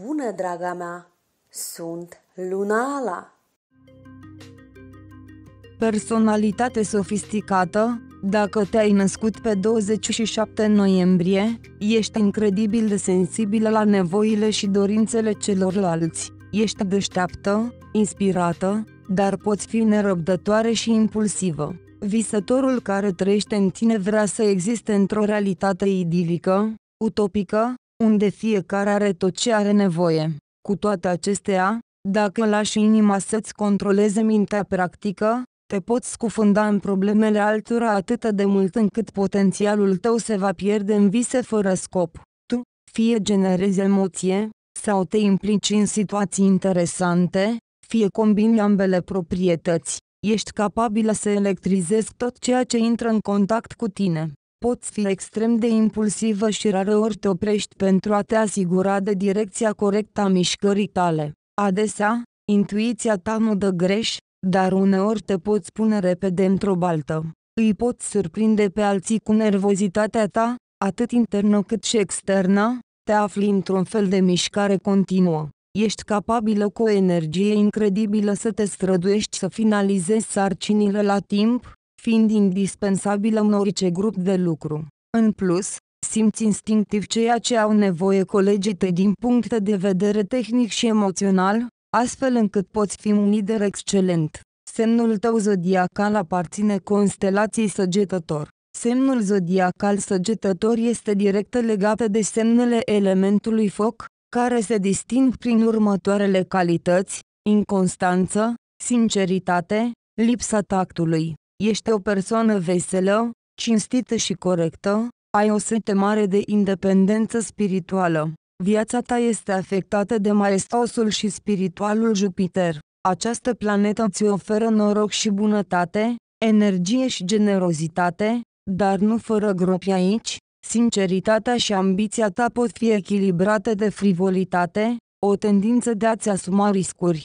Bună, draga mea! Sunt Lunala! Personalitate sofisticată, dacă te-ai născut pe 27 noiembrie, ești incredibil de sensibilă la nevoile și dorințele celorlalți. Ești deșteaptă, inspirată, dar poți fi nerăbdătoare și impulsivă. Visătorul care trăiește în tine vrea să existe într-o realitate idilică, utopică, unde fiecare are tot ce are nevoie. Cu toate acestea, dacă lași inima să-ți controleze mintea practică, te poți scufunda în problemele altora atât de mult încât potențialul tău se va pierde în vise fără scop. Tu, fie generezi emoție, sau te implici în situații interesante, fie combini ambele proprietăți, ești capabilă să electrizezi tot ceea ce intră în contact cu tine poți fi extrem de impulsivă și rareori te oprești pentru a te asigura de direcția corectă a mișcării tale. Adesea, intuiția ta nu dă greș, dar uneori te poți pune repede într-o baltă. Îi poți surprinde pe alții cu nervozitatea ta, atât internă cât și externă, te afli într-un fel de mișcare continuă. Ești capabilă cu o energie incredibilă să te străduiești să finalizezi sarcinile la timp, fiind indispensabilă orice grup de lucru. În plus, simți instinctiv ceea ce au nevoie colegii tăi din punct de vedere tehnic și emoțional, astfel încât poți fi un lider excelent. Semnul tău zodiacal aparține constelației săgetător. Semnul zodiacal săgetător este direct legat de semnele elementului foc, care se disting prin următoarele calități, inconstanță, sinceritate, lipsa tactului. Ești o persoană veselă, cinstită și corectă, ai o sete mare de independență spirituală. Viața ta este afectată de maestosul și spiritualul Jupiter. Această planetă ți oferă noroc și bunătate, energie și generozitate, dar nu fără gropi aici, sinceritatea și ambiția ta pot fi echilibrate de frivolitate, o tendință de a-ți asuma riscuri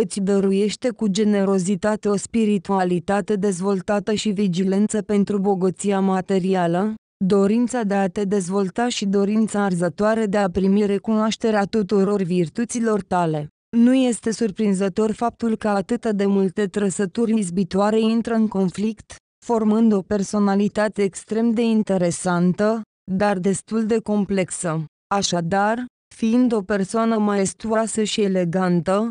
îți dăruiește cu generozitate o spiritualitate dezvoltată și vigilență pentru bogăția materială, dorința de a te dezvolta și dorința arzătoare de a primi recunoașterea tuturor virtuților tale. Nu este surprinzător faptul că atât de multe trăsături izbitoare intră în conflict, formând o personalitate extrem de interesantă, dar destul de complexă. Așadar, fiind o persoană maestuoasă și elegantă,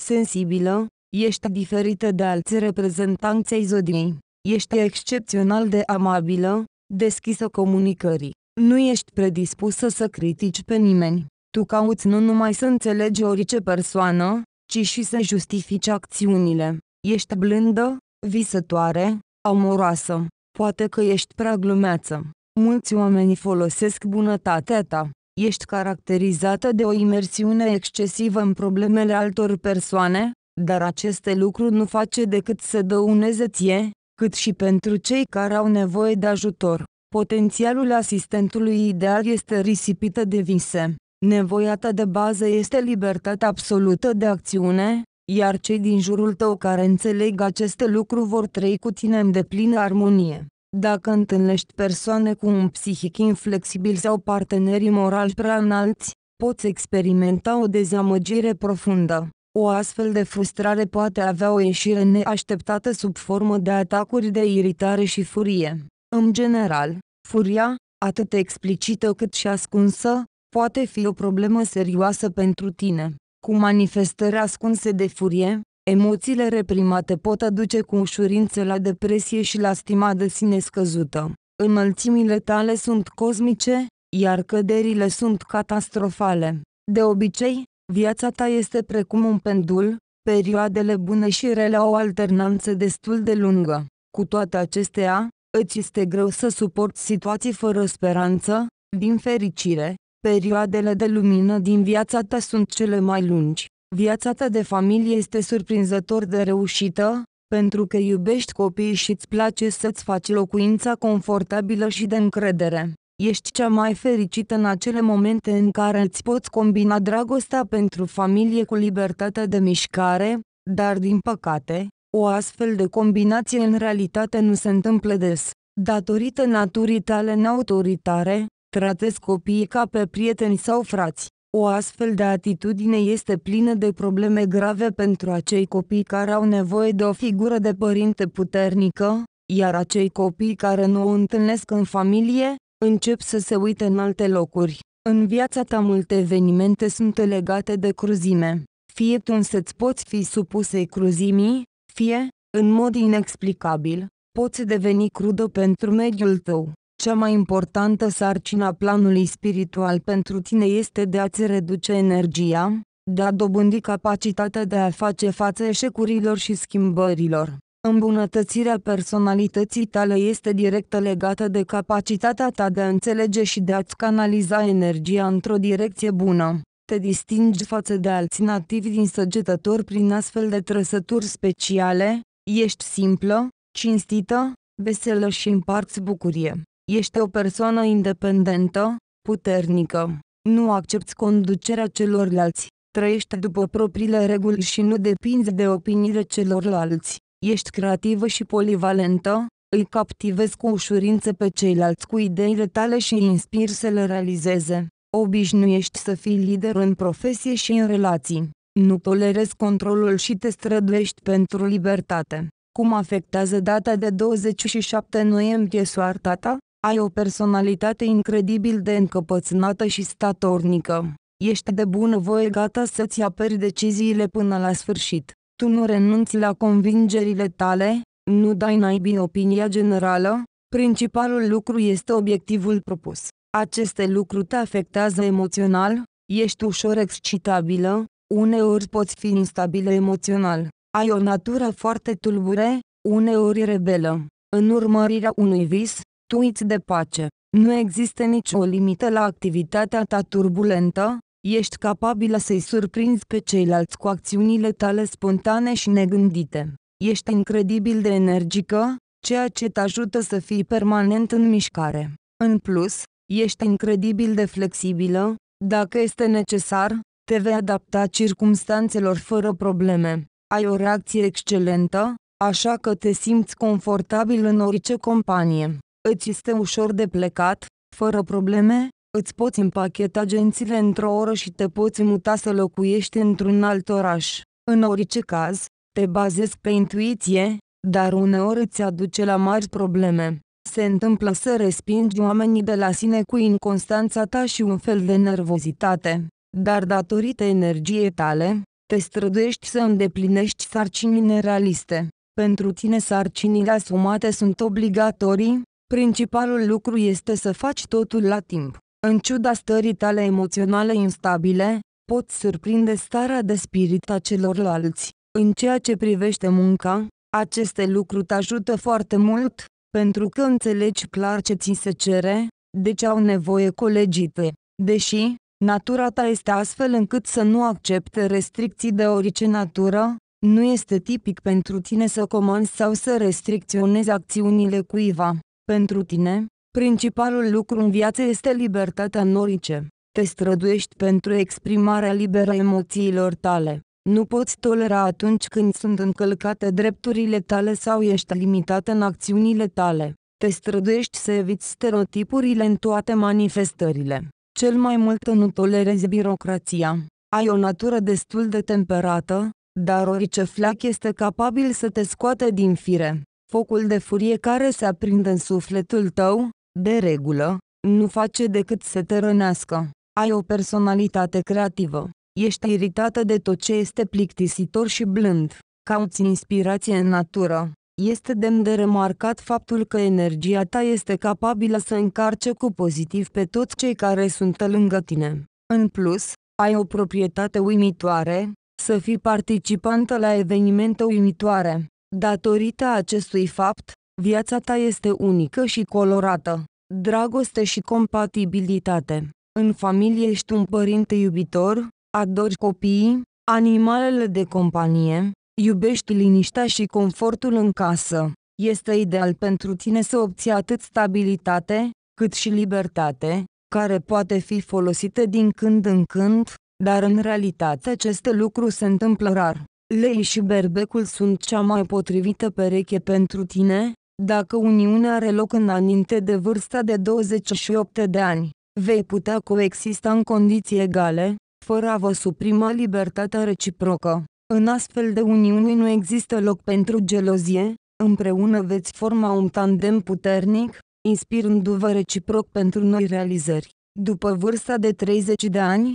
sensibilă, ești diferită de alți reprezentanți ai zodiei. Ești excepțional de amabilă, deschisă comunicării. Nu ești predispusă să critici pe nimeni. Tu cauți nu numai să înțelegi orice persoană, ci și să justifici acțiunile. Ești blândă, visătoare, amoroasă. Poate că ești prea glumeață. Mulți oameni folosesc bunătatea ta ești caracterizată de o imersiune excesivă în problemele altor persoane, dar aceste lucruri nu face decât să dăuneze ție, cât și pentru cei care au nevoie de ajutor. Potențialul asistentului ideal este risipită de vise. Nevoia ta de bază este libertatea absolută de acțiune, iar cei din jurul tău care înțeleg aceste lucruri vor trăi cu tine în deplină armonie. Dacă întâlnești persoane cu un psihic inflexibil sau parteneri moral prea înalți, poți experimenta o dezamăgire profundă. O astfel de frustrare poate avea o ieșire neașteptată sub formă de atacuri de iritare și furie. În general, furia, atât explicită cât și ascunsă, poate fi o problemă serioasă pentru tine. Cu manifestări ascunse de furie, Emoțiile reprimate pot aduce cu ușurință la depresie și la stima de sine scăzută. Înălțimile tale sunt cosmice, iar căderile sunt catastrofale. De obicei, viața ta este precum un pendul, perioadele bune și rele au o alternanță destul de lungă. Cu toate acestea, îți este greu să suporți situații fără speranță, din fericire, perioadele de lumină din viața ta sunt cele mai lungi. Viața ta de familie este surprinzător de reușită, pentru că iubești copiii și îți place să-ți faci locuința confortabilă și de încredere. Ești cea mai fericită în acele momente în care îți poți combina dragostea pentru familie cu libertatea de mișcare, dar din păcate, o astfel de combinație în realitate nu se întâmplă des. Datorită naturii tale neautoritare, tratezi copiii ca pe prieteni sau frați. O astfel de atitudine este plină de probleme grave pentru acei copii care au nevoie de o figură de părinte puternică, iar acei copii care nu o întâlnesc în familie, încep să se uite în alte locuri. În viața ta multe evenimente sunt legate de cruzime. Fie tu însă-ți poți fi supusei cruzimii, fie, în mod inexplicabil, poți deveni crudă pentru mediul tău. Cea mai importantă sarcina planului spiritual pentru tine este de a-ți reduce energia, de a dobândi capacitatea de a face față eșecurilor și schimbărilor. Îmbunătățirea personalității tale este direct legată de capacitatea ta de a înțelege și de a-ți canaliza energia într-o direcție bună. Te distingi față de alții nativi din săgetători prin astfel de trăsături speciale, ești simplă, cinstită, veselă și împarți bucurie. Ești o persoană independentă, puternică. Nu accepti conducerea celorlalți. Trăiești după propriile reguli și nu depinzi de opiniile celorlalți. Ești creativă și polivalentă, îi captivezi cu ușurință pe ceilalți cu ideile tale și îi inspiri să le realizeze. Obișnuiești să fii lider în profesie și în relații. Nu tolerezi controlul și te străduiești pentru libertate. Cum afectează data de 27 noiembrie soarta ta? Ai o personalitate incredibil de încăpățânată și statornică. Ești de bună voie gata să-ți aperi deciziile până la sfârșit. Tu nu renunți la convingerile tale, nu dai naibii opinia generală, principalul lucru este obiectivul propus. Aceste lucruri te afectează emoțional, ești ușor excitabilă, uneori poți fi instabilă emoțional. Ai o natură foarte tulbure, uneori rebelă. În urmărirea unui vis, tuiți de pace. Nu există nicio limită la activitatea ta turbulentă, ești capabilă să-i surprinzi pe ceilalți cu acțiunile tale spontane și negândite. Ești incredibil de energică, ceea ce te ajută să fii permanent în mișcare. În plus, ești incredibil de flexibilă, dacă este necesar, te vei adapta circumstanțelor fără probleme. Ai o reacție excelentă, așa că te simți confortabil în orice companie îți este ușor de plecat, fără probleme, îți poți împacheta agențiile într-o oră și te poți muta să locuiești într-un alt oraș. În orice caz, te bazezi pe intuiție, dar uneori îți aduce la mari probleme. Se întâmplă să respingi oamenii de la sine cu inconstanța ta și un fel de nervozitate, dar datorită energiei tale, te străduiești să îndeplinești sarcinii nerealiste. Pentru tine sarcinile asumate sunt obligatorii, Principalul lucru este să faci totul la timp. În ciuda stării tale emoționale instabile, poți surprinde starea de spirit a celorlalți. În ceea ce privește munca, aceste lucruri te ajută foarte mult, pentru că înțelegi clar ce ți se cere, de ce au nevoie colegii tăi. Deși, natura ta este astfel încât să nu accepte restricții de orice natură, nu este tipic pentru tine să comanzi sau să restricționezi acțiunile cuiva. Pentru tine, principalul lucru în viață este libertatea norice. Te străduiești pentru exprimarea liberă a emoțiilor tale. Nu poți tolera atunci când sunt încălcate drepturile tale sau ești limitat în acțiunile tale. Te străduiești să eviți stereotipurile în toate manifestările. Cel mai mult nu tolerezi birocrația. Ai o natură destul de temperată, dar orice flac este capabil să te scoate din fire. Focul de furie care se aprinde în sufletul tău, de regulă, nu face decât să te rănească. Ai o personalitate creativă. Ești iritată de tot ce este plictisitor și blând. Cauți inspirație în natură. Este demn de remarcat faptul că energia ta este capabilă să încarce cu pozitiv pe toți cei care sunt lângă tine. În plus, ai o proprietate uimitoare, să fii participantă la evenimente uimitoare. Datorită acestui fapt, viața ta este unică și colorată. Dragoste și compatibilitate. În familie ești un părinte iubitor, adori copiii, animalele de companie, iubești liniștea și confortul în casă. Este ideal pentru tine să obții atât stabilitate, cât și libertate, care poate fi folosită din când în când, dar în realitate aceste lucruri se întâmplă rar. Lei și berbecul sunt cea mai potrivită pereche pentru tine, dacă uniunea are loc înainte de vârsta de 28 de ani. Vei putea coexista în condiții egale, fără a vă suprima libertatea reciprocă. În astfel de uniuni nu există loc pentru gelozie, împreună veți forma un tandem puternic, inspirându-vă reciproc pentru noi realizări. După vârsta de 30 de ani,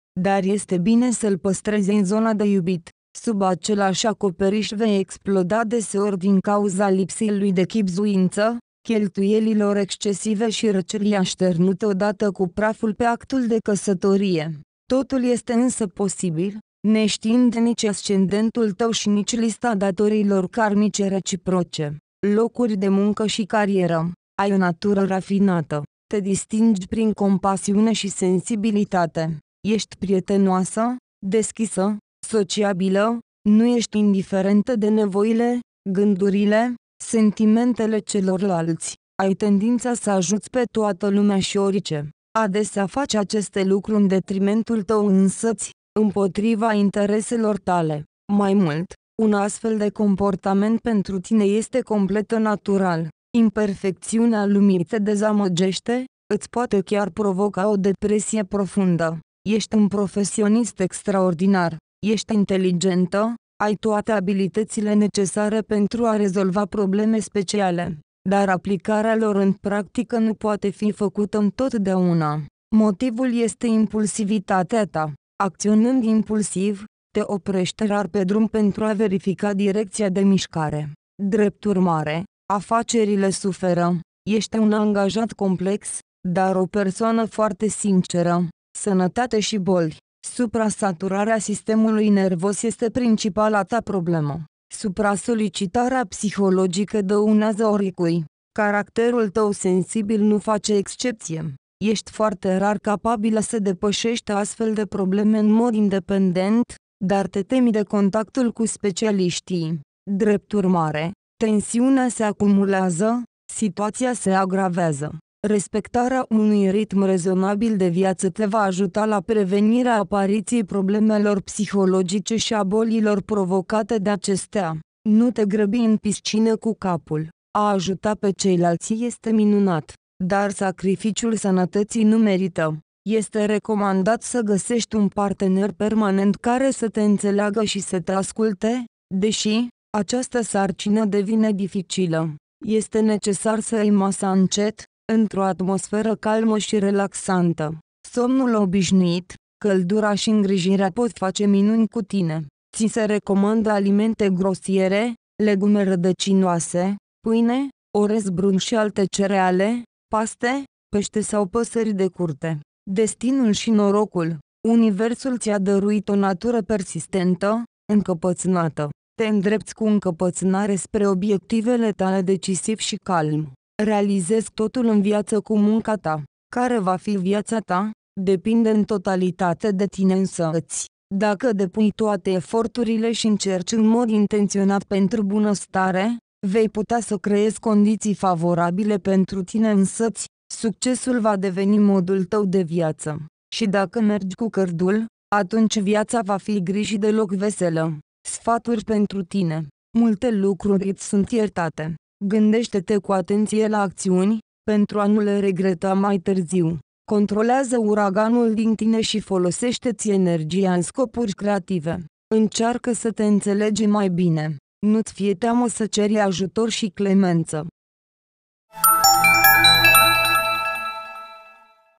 dar este bine să-l păstrezi în zona de iubit. Sub același acoperiș vei exploda deseori din cauza lipsii lui de chipzuință, cheltuielilor excesive și răcerii așternute odată cu praful pe actul de căsătorie. Totul este însă posibil, neștiind nici ascendentul tău și nici lista datorilor karmice reciproce, locuri de muncă și carieră. Ai o natură rafinată, te distingi prin compasiune și sensibilitate. Ești prietenoasă, deschisă, sociabilă, nu ești indiferentă de nevoile, gândurile, sentimentele celorlalți. Ai tendința să ajuți pe toată lumea și orice. Adesea faci aceste lucruri în detrimentul tău însăți, împotriva intereselor tale. Mai mult, un astfel de comportament pentru tine este complet natural. Imperfecțiunea lumii te dezamăgește, îți poate chiar provoca o depresie profundă. Ești un profesionist extraordinar, ești inteligentă, ai toate abilitățile necesare pentru a rezolva probleme speciale, dar aplicarea lor în practică nu poate fi făcută întotdeauna. Motivul este impulsivitatea ta. Acționând impulsiv, te oprești rar pe drum pentru a verifica direcția de mișcare. Drept urmare, afacerile suferă. Ești un angajat complex, dar o persoană foarte sinceră. Sănătate și boli. Suprasaturarea sistemului nervos este principala ta problemă. Supra-solicitarea psihologică dăunează oricui. Caracterul tău sensibil nu face excepție. Ești foarte rar capabilă să depășești astfel de probleme în mod independent, dar te temi de contactul cu specialiștii. Drept urmare, tensiunea se acumulează, situația se agravează. Respectarea unui ritm rezonabil de viață te va ajuta la prevenirea apariției problemelor psihologice și a bolilor provocate de acestea. Nu te grăbi în piscină cu capul. A ajuta pe ceilalți este minunat, dar sacrificiul sănătății nu merită. Este recomandat să găsești un partener permanent care să te înțeleagă și să te asculte, deși această sarcină devine dificilă. Este necesar să ai masa încet, într-o atmosferă calmă și relaxantă. Somnul obișnuit, căldura și îngrijirea pot face minuni cu tine. Ți se recomandă alimente grosiere, legume rădăcinoase, pâine, orez brun și alte cereale, paste, pește sau păsări de curte. Destinul și norocul Universul ți-a dăruit o natură persistentă, încăpățânată. Te îndrepți cu încăpățânare spre obiectivele tale decisiv și calm realizezi totul în viață cu munca ta. Care va fi viața ta, depinde în totalitate de tine însăți. Dacă depui toate eforturile și încerci în mod intenționat pentru bunăstare, vei putea să creezi condiții favorabile pentru tine însăți, succesul va deveni modul tău de viață. Și dacă mergi cu cărdul, atunci viața va fi gri și deloc veselă. Sfaturi pentru tine. Multe lucruri îți sunt iertate. Gândește-te cu atenție la acțiuni, pentru a nu le regreta mai târziu. Controlează uraganul din tine și folosește-ți energia în scopuri creative. Încearcă să te înțelegi mai bine. Nu-ți fie teamă să ceri ajutor și clemență.